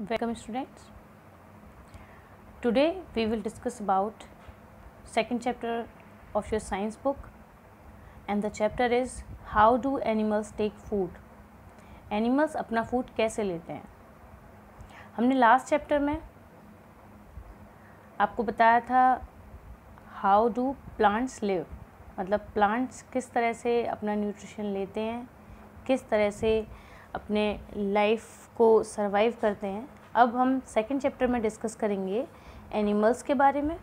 welcome students today we will discuss about second chapter of your science book and the chapter is how do animals take food animals अपना food कैसे लेते हैं हमने last chapter में आपको बताया था how do plants live मतलब plants किस तरह से अपना nutrition लेते हैं किस तरह से अपने लाइफ को सरवाइव करते हैं अब हम सेकंड चैप्टर में डिस्कस करेंगे एनिमल्स के बारे में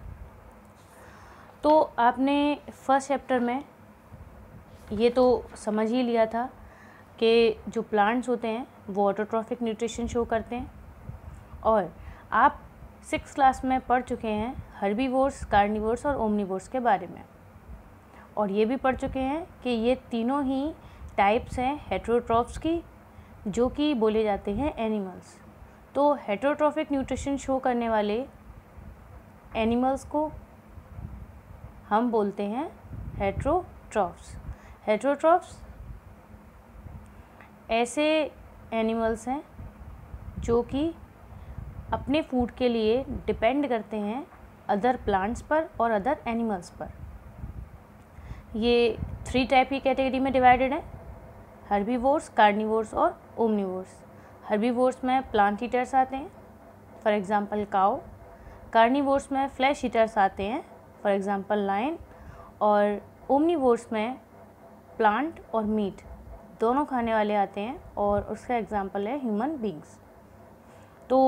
तो आपने फर्स्ट चैप्टर में ये तो समझ ही लिया था कि जो प्लांट्स होते हैं वो ऑटोट्रॉफिक न्यूट्रिशन शो करते हैं और आप सिक्स क्लास में पढ़ चुके हैं हर्बीवोर्स कार्निवोर्स और ओमनीवोर्स के बारे में और ये भी पढ़ चुके हैं कि ये तीनों ही टाइप्स हैं हेट्रोट्रॉप्स की जो कि बोले जाते हैं एनिमल्स तो हेट्रोट्रॉफिक न्यूट्रिशन शो करने वाले एनिमल्स को हम बोलते हैं हेटरोट्रॉफ्स हेट्रोट्रॉफ्स ऐसे एनिमल्स हैं जो कि अपने फूड के लिए डिपेंड करते हैं अदर प्लांट्स पर और अदर एनिमल्स पर ये थ्री टाइप की कैटेगरी में डिवाइडेड है हर्बीवोर्स कार्निवोर्स और ओमनीवोर्स हर्बीवर्स में प्लांट हीटर्स आते हैं फॉर एग्जांपल काओ कार्निवर्स में फ्लैश हीटर्स आते हैं फॉर एग्ज़ाम्पल लाइन और ओमनीवोर्स में प्लांट और मीट दोनों खाने वाले आते हैं और उसका एग्ज़ाम्पल है ह्यूमन बींग्स तो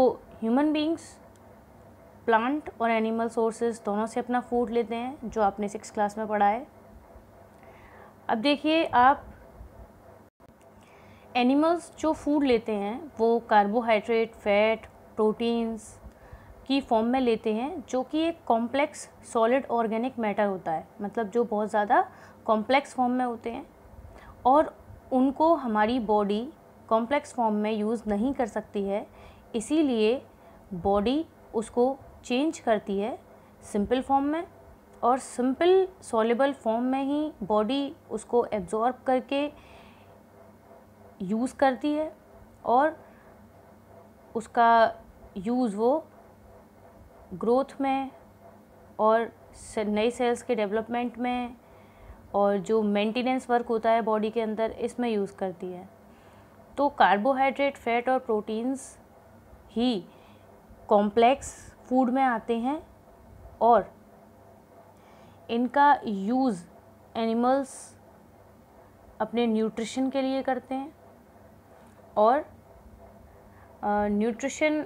ह्यूमन बींग्स प्लांट और एनिमल सोर्सेज दोनों से अपना फूड लेते हैं जो आपने सिक्स क्लास में पढ़ा है अब देखिए आप एनिमल्स जो फूड लेते हैं वो कार्बोहाइड्रेट फैट प्रोटीन्स की फॉर्म में लेते हैं जो कि एक कॉम्प्लेक्स सॉलिड ऑर्गेनिक मैटर होता है मतलब जो बहुत ज़्यादा कॉम्प्लेक्स फॉर्म में होते हैं और उनको हमारी बॉडी कॉम्प्लेक्स फॉर्म में यूज़ नहीं कर सकती है इसीलिए बॉडी उसको चेंज करती है सिंपल फॉर्म में और सिंपल सॉलेबल फॉर्म में ही बॉडी उसको एब्जॉर्ब करके यूज़ करती है और उसका यूज़ वो ग्रोथ में और नए सेल्स के डेवलपमेंट में और जो मेंटेनेंस वर्क होता है बॉडी के अंदर इसमें यूज़ करती है तो कार्बोहाइड्रेट फैट और प्रोटीन्स ही कॉम्प्लेक्स फूड में आते हैं और इनका यूज़ एनिमल्स अपने न्यूट्रिशन के लिए करते हैं और न्यूट्रिशन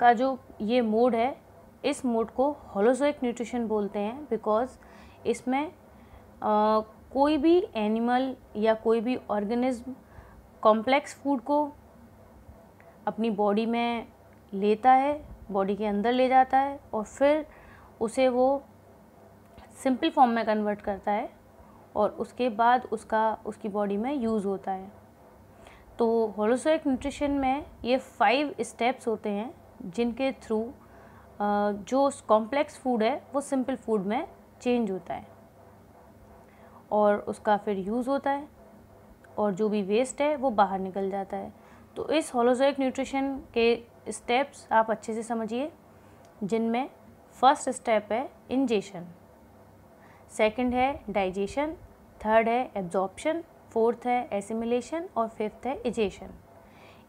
का जो ये मोड है इस मोड को होलोजोइक न्यूट्रिशन बोलते हैं बिकॉज़ इसमें कोई भी एनिमल या कोई भी ऑर्गेनिज्म कॉम्प्लेक्स फूड को अपनी बॉडी में लेता है बॉडी के अंदर ले जाता है और फिर उसे वो सिंपल फॉर्म में कन्वर्ट करता है और उसके बाद उसका उसकी बॉडी में यूज़ होता है तो होलोसोइक न्यूट्रिशन में ये फाइव स्टेप्स होते हैं जिनके थ्रू जो कॉम्प्लेक्स फूड है वो सिंपल फूड में चेंज होता है और उसका फिर यूज़ होता है और जो भी वेस्ट है वो बाहर निकल जाता है तो इस होलोसोइक न्यूट्रिशन के स्टेप्स आप अच्छे से समझिए जिनमें फर्स्ट स्टेप है इंजेशन सेकंड है डाइजेशन थर्ड है एब्जॉर्प्शन फोर्थ है एसिमिलेशन और फिफ्थ है इजेशन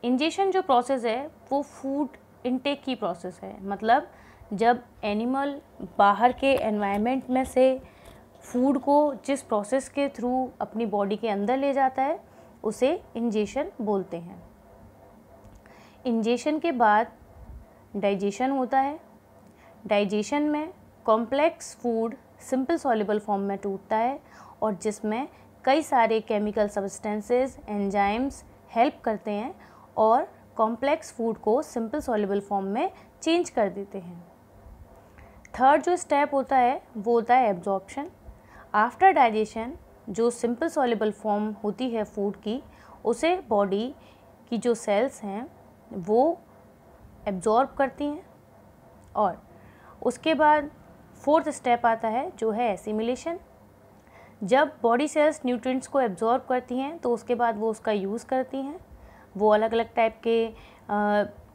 इंजेशन जो प्रोसेस है वो फूड इनटेक की प्रोसेस है मतलब जब एनिमल बाहर के एनवायरनमेंट में से फूड को जिस प्रोसेस के थ्रू अपनी बॉडी के अंदर ले जाता है उसे इंजेशन बोलते हैं इंजेशन के बाद डाइजेशन होता है डाइजेशन में complex food simple soluble form में टूटता है और जिसमें कई सारे केमिकल सब्सटेंसेस एंजाइम्स हेल्प करते हैं और कॉम्प्लेक्स फूड को सिंपल सॉल्युबल फॉर्म में चेंज कर देते हैं थर्ड जो स्टेप होता है वो होता है एब्जॉर्प्शन आफ्टर डाइजेशन जो सिंपल सॉल्युबल फॉर्म होती है फूड की उसे बॉडी की जो सेल्स हैं वो एब्जॉर्ब करती हैं और उसके बाद फोर्थ स्टेप आता है जो है एसिमिलेशन जब बॉडी सेल्स न्यूट्रिएंट्स को एब्जॉर्ब करती हैं तो उसके बाद वो उसका यूज़ करती हैं वो अलग अलग टाइप के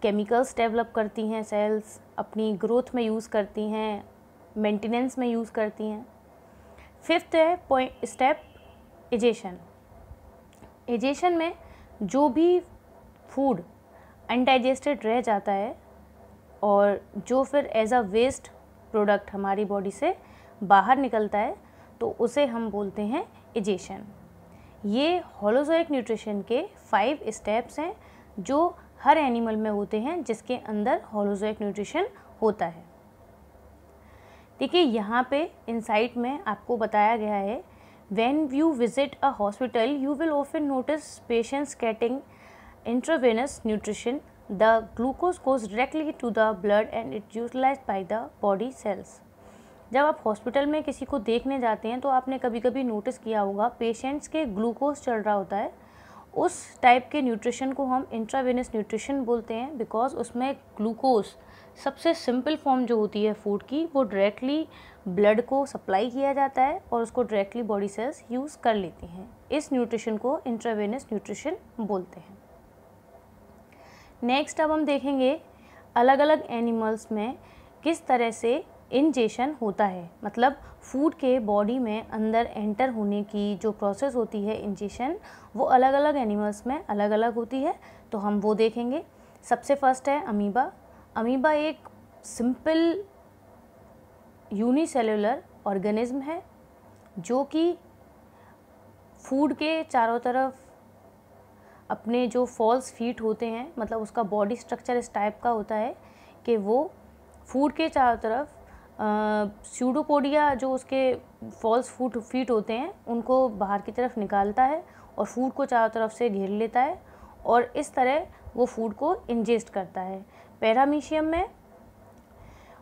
केमिकल्स डेवलप करती हैं सेल्स अपनी ग्रोथ में यूज़ करती हैं मेंटेनेंस में यूज़ करती हैं फिफ्थ है पॉइंट स्टेप एजेशन एजेशन में जो भी फूड अनडाइजेस्टेड रह जाता है और जो फिर एज अ वेस्ट प्रोडक्ट हमारी बॉडी से बाहर निकलता है तो उसे हम बोलते हैं इजेशन ये होलोजोइक न्यूट्रिशन के फाइव स्टेप्स हैं जो हर एनिमल में होते हैं जिसके अंदर होलोजोइक न्यूट्रिशन होता है देखिए यहाँ पे इनसाइट में आपको बताया गया है when you visit a hospital you will often notice patients getting intravenous nutrition the glucose goes directly to the blood and it utilise by the body cells जब आप हॉस्पिटल में किसी को देखने जाते हैं तो आपने कभी कभी नोटिस किया होगा पेशेंट्स के ग्लूकोज चढ़ रहा होता है उस टाइप के न्यूट्रिशन को हम इंट्रावेनस न्यूट्रिशन बोलते हैं बिकॉज उसमें ग्लूकोज सबसे सिंपल फॉर्म जो होती है फूड की वो डायरेक्टली ब्लड को सप्लाई किया जाता है और उसको डायरेक्टली बॉडी सेल्स यूज़ कर लेती हैं इस न्यूट्रिशन को इंट्रावेनस न्यूट्रिशन बोलते हैं नेक्स्ट अब हम देखेंगे अलग अलग एनिमल्स में किस तरह से इंजेशन होता है मतलब फूड के बॉडी में अंदर एंटर होने की जो प्रोसेस होती है इंजेशन वो अलग अलग एनिमल्स में अलग अलग होती है तो हम वो देखेंगे सबसे फर्स्ट है अमीबा अमीबा एक सिंपल यूनिसेलुलर ऑर्गेनिज्म है जो कि फूड के चारों तरफ अपने जो फॉल्स फीट होते हैं मतलब उसका बॉडी स्ट्रक्चर इस टाइप का होता है कि वो फूड के चारों तरफ स्यूडोपोडिया जो उसके फॉल्स फूट फीट होते हैं उनको बाहर की तरफ निकालता है और फूड को चारों तरफ से घेर लेता है और इस तरह वो फूड को इंजेस्ट करता है पैरामीशियम में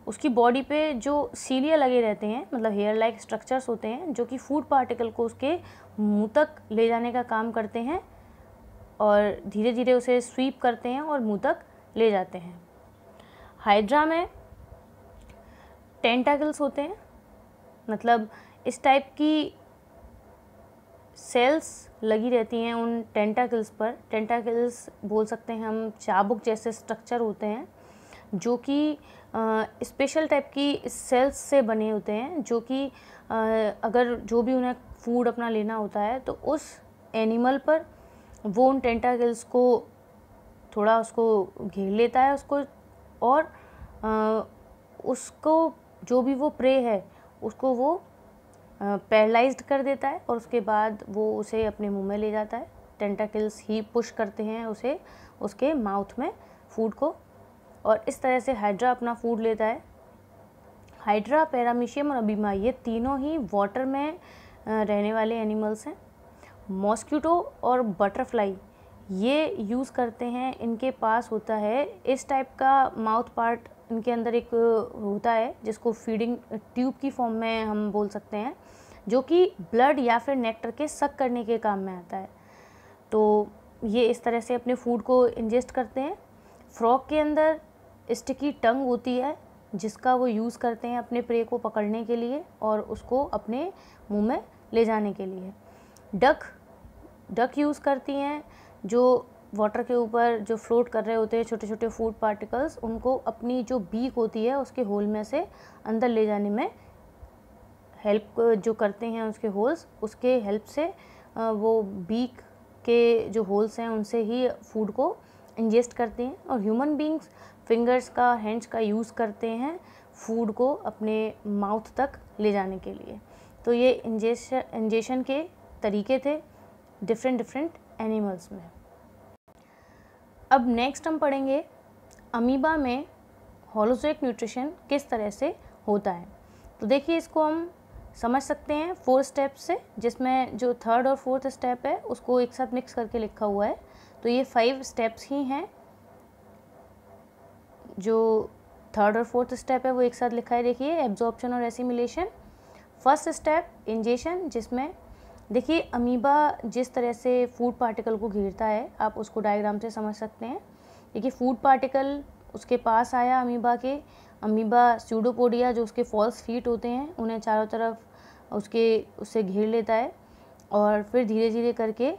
उसकी बॉडी पे जो सीलिया लगे रहते हैं मतलब हेयर लाइक स्ट्रक्चर्स होते हैं जो कि फूड पार्टिकल को उसके मुँह तक ले जाने का काम करते हैं और धीरे धीरे उसे स्वीप करते हैं और मुँह तक ले जाते हैं हाइड्रा में टेंटाकल्स होते हैं मतलब इस टाइप की सेल्स लगी रहती हैं उन टेंटाकल्स पर टेंटाकल्स बोल सकते हैं हम चाबुक जैसे स्ट्रक्चर होते हैं जो कि स्पेशल टाइप की सेल्स से बने होते हैं जो कि अगर जो भी उन्हें फूड अपना लेना होता है तो उस एनिमल पर वो उन टेंटाकल्स को थोड़ा उसको घेर लेता है उसको और आ, उसको जो भी वो प्रे है उसको वो पैरलाइज कर देता है और उसके बाद वो उसे अपने मुंह में ले जाता है टेंटाकिल्स ही पुश करते हैं उसे उसके माउथ में फूड को और इस तरह से हाइड्रा अपना फूड लेता है हाइड्रा पैरामीशियम और अबीमा ये तीनों ही वाटर में रहने वाले एनिमल्स हैं मॉस्क्यूटो और बटरफ्लाई ये यूज़ करते हैं इनके पास होता है इस टाइप का माउथ पार्ट इनके अंदर एक होता है जिसको फीडिंग ट्यूब की फॉर्म में हम बोल सकते हैं जो कि ब्लड या फिर नेक्टर के सक करने के काम में आता है तो ये इस तरह से अपने फूड को इंजेस्ट करते हैं फ्रॉक के अंदर स्टिकी टंग होती है जिसका वो यूज़ करते हैं अपने प्रे को पकड़ने के लिए और उसको अपने मुंह में ले जाने के लिए डक डक यूज़ करती हैं जो वाटर के ऊपर जो फ्लोट कर रहे होते हैं छोटे छोटे फूड पार्टिकल्स उनको अपनी जो बीक होती है उसके होल में से अंदर ले जाने में हेल्प जो करते हैं उसके होल्स उसके हेल्प से वो बीक के जो होल्स हैं उनसे ही फूड को इंजेस्ट करते हैं और ह्यूमन बींग्स फिंगर्स का हैंड्स का यूज़ करते हैं फूड को अपने माउथ तक ले जाने के लिए तो ये इंजेशन इंजेशन के तरीके थे डिफरेंट डिफरेंट एनिमल्स में अब नेक्स्ट हम पढ़ेंगे अमीबा में होलोजोइक न्यूट्रिशन किस तरह से होता है तो देखिए इसको हम समझ सकते हैं फोर स्टेप से जिसमें जो थर्ड और फोर्थ स्टेप है उसको एक साथ मिक्स करके लिखा हुआ है तो ये फाइव स्टेप्स ही हैं जो थर्ड और फोर्थ स्टेप है वो एक साथ लिखा है देखिए एब्जॉर्प्शन और एसिमिलेशन फर्स्ट स्टेप इंजेशन जिसमें देखिए अमीबा जिस तरह से फूड पार्टिकल को घेरता है आप उसको डायग्राम से समझ सकते हैं देखिए फूड पार्टिकल उसके पास आया अमीबा के अमीबा स्यूडोपोडिया जो उसके फॉल्स फीट होते हैं उन्हें चारों तरफ उसके उससे घेर लेता है और फिर धीरे धीरे करके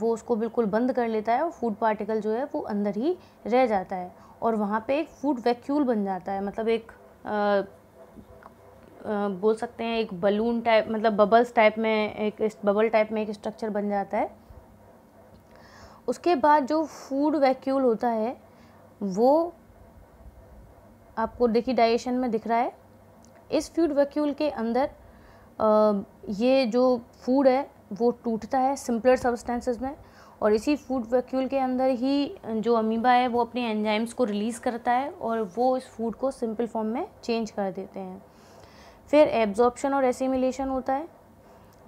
वो उसको बिल्कुल बंद कर लेता है और फूड पार्टिकल जो है वो अंदर ही रह जाता है और वहाँ पे एक फूड वैक्यूल बन जाता है मतलब एक बोल सकते हैं एक बलून टाइप मतलब बबल्स टाइप में एक बबल टाइप में एक स्ट्रक्चर बन जाता है उसके बाद जो फूड वैक्यूल होता है वो आपको देखिए डाइजेशन में दिख रहा है इस फूड वैक्यूल के अंदर ये जो फूड है वो टूटता है सिंपलर सब्सटेंसेस में और इसी फूड वैक्यूल के अंदर ही जो अमीबा है वो अपने एंजाइम्स को रिलीज़ करता है और वो इस फूड को सिंपल फॉर्म में चेंज कर देते हैं फिर एब्जॉर्प्शन और एसिमिलेशन होता है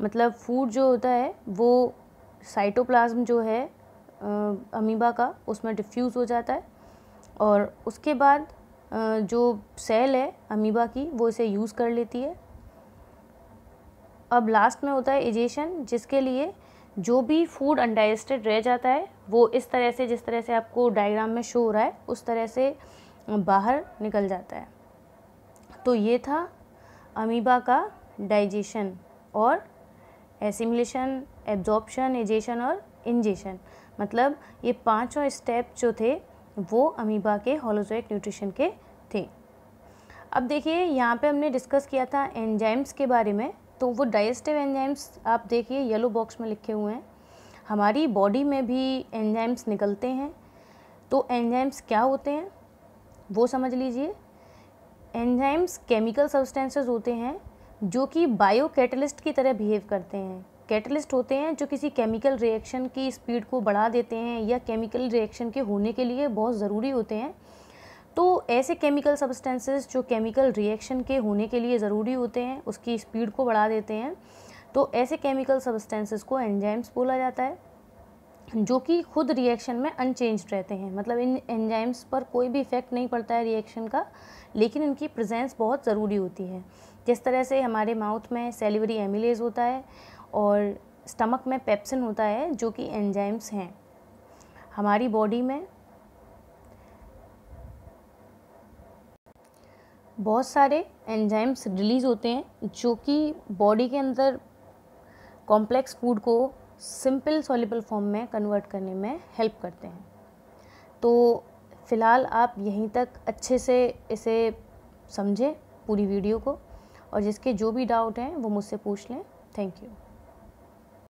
मतलब फूड जो होता है वो साइटोप्लाज्म जो है अमीबा का उसमें डिफ्यूज़ हो जाता है और उसके बाद जो सेल है अमीबा की वो इसे यूज़ कर लेती है अब लास्ट में होता है इजेशन जिसके लिए जो भी फूड अनडाइजेस्टेड रह जाता है वो इस तरह से जिस तरह से आपको डायग्राम में शो हो रहा है उस तरह से बाहर निकल जाता है तो ये था अमीबा का डाइजेशन और एसिमिलेशन एब्जॉर्प्शन एजेशन और इंजेशन मतलब ये पांचों स्टेप जो थे वो अमीबा के होलोजोइक न्यूट्रिशन के थे अब देखिए यहाँ पे हमने डिस्कस किया था एंजाइम्स के बारे में तो वो डाइजेस्टिव एंजाइम्स आप देखिए येलो बॉक्स में लिखे हुए हैं हमारी बॉडी में भी एंजाइम्स निकलते हैं तो एंजाइम्स क्या होते हैं वो समझ लीजिए एंजाइम्स केमिकल सब्सटेंसेस होते हैं जो कि बायो कैटलिस्ट की तरह बिहेव करते हैं कैटलिस्ट होते हैं जो किसी केमिकल रिएक्शन की स्पीड को बढ़ा देते हैं या केमिकल रिएक्शन के होने के लिए बहुत ज़रूरी होते हैं तो ऐसे केमिकल सब्सटेंसेस जो केमिकल रिएक्शन के होने के लिए ज़रूरी होते हैं उसकी स्पीड को बढ़ा देते हैं तो ऐसे केमिकल सब्सटेंसेस को एंजाइम्स बोला जाता है जो कि खुद रिएक्शन में अनचेंज रहते हैं मतलब इन एंजाइम्स पर कोई भी इफ़ेक्ट नहीं पड़ता है रिएक्शन का लेकिन इनकी प्रेजेंस बहुत ज़रूरी होती है जिस तरह से हमारे माउथ में सेलिवरी एमिलेज होता है और स्टमक में पेप्सिन होता है जो कि एंजाइम्स हैं हमारी बॉडी में बहुत सारे एंजाइम्स रिलीज़ होते हैं जो कि बॉडी के अंदर कॉम्प्लेक्स फूड को सिंपल सॉल्यूबल फॉर्म में कन्वर्ट करने में हेल्प करते हैं तो फ़िलहाल आप यहीं तक अच्छे से इसे समझें पूरी वीडियो को और जिसके जो भी डाउट हैं वो मुझसे पूछ लें थैंक यू